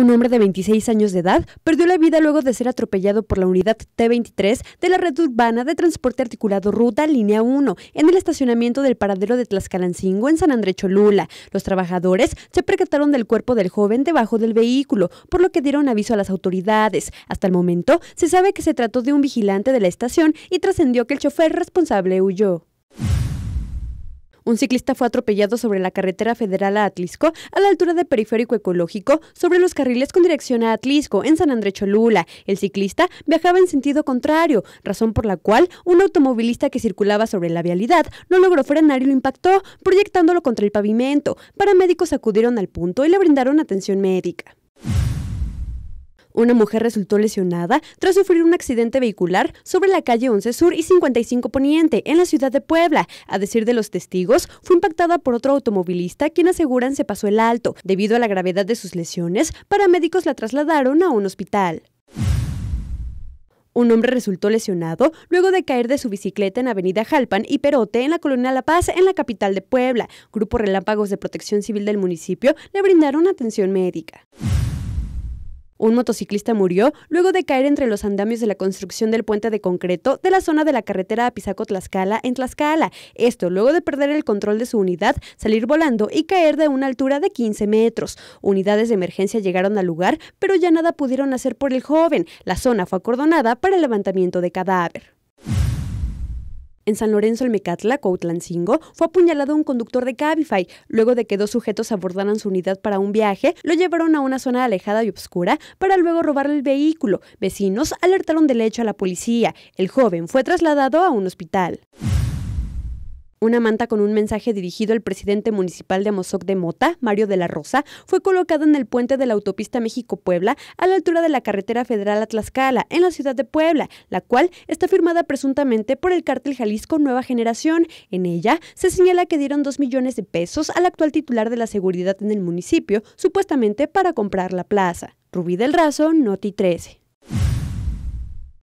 Un hombre de 26 años de edad perdió la vida luego de ser atropellado por la unidad T-23 de la red urbana de transporte articulado Ruta Línea 1 en el estacionamiento del paradero de Tlaxcalancingo en San André Cholula. Los trabajadores se percataron del cuerpo del joven debajo del vehículo, por lo que dieron aviso a las autoridades. Hasta el momento se sabe que se trató de un vigilante de la estación y trascendió que el chofer responsable huyó. Un ciclista fue atropellado sobre la carretera federal a Atlisco, a la altura de Periférico Ecológico, sobre los carriles con dirección a Atlisco, en San Andrés Cholula. El ciclista viajaba en sentido contrario, razón por la cual un automovilista que circulaba sobre la vialidad no logró frenar y lo impactó, proyectándolo contra el pavimento. Paramédicos acudieron al punto y le brindaron atención médica. Una mujer resultó lesionada tras sufrir un accidente vehicular sobre la calle 11 Sur y 55 Poniente, en la ciudad de Puebla. A decir de los testigos, fue impactada por otro automovilista, quien aseguran se pasó el alto. Debido a la gravedad de sus lesiones, paramédicos la trasladaron a un hospital. Un hombre resultó lesionado luego de caer de su bicicleta en Avenida Jalpan y Perote en la colonia La Paz en la capital de Puebla. Grupo Relámpagos de Protección Civil del municipio le brindaron atención médica. Un motociclista murió luego de caer entre los andamios de la construcción del puente de concreto de la zona de la carretera Apizaco-Tlaxcala en Tlaxcala. Esto luego de perder el control de su unidad, salir volando y caer de una altura de 15 metros. Unidades de emergencia llegaron al lugar, pero ya nada pudieron hacer por el joven. La zona fue acordonada para el levantamiento de cadáver. En San Lorenzo el Mecatla, Coutlancingo, fue apuñalado un conductor de Cabify. Luego de que dos sujetos abordaran su unidad para un viaje, lo llevaron a una zona alejada y oscura para luego robarle el vehículo. Vecinos alertaron del hecho a la policía. El joven fue trasladado a un hospital. Una manta con un mensaje dirigido al presidente municipal de Amosoc de Mota, Mario de la Rosa, fue colocada en el puente de la autopista México-Puebla a la altura de la carretera federal Tlaxcala, en la ciudad de Puebla, la cual está firmada presuntamente por el cártel Jalisco Nueva Generación. En ella se señala que dieron 2 millones de pesos al actual titular de la seguridad en el municipio, supuestamente para comprar la plaza. Rubí del Razo, Noti 13.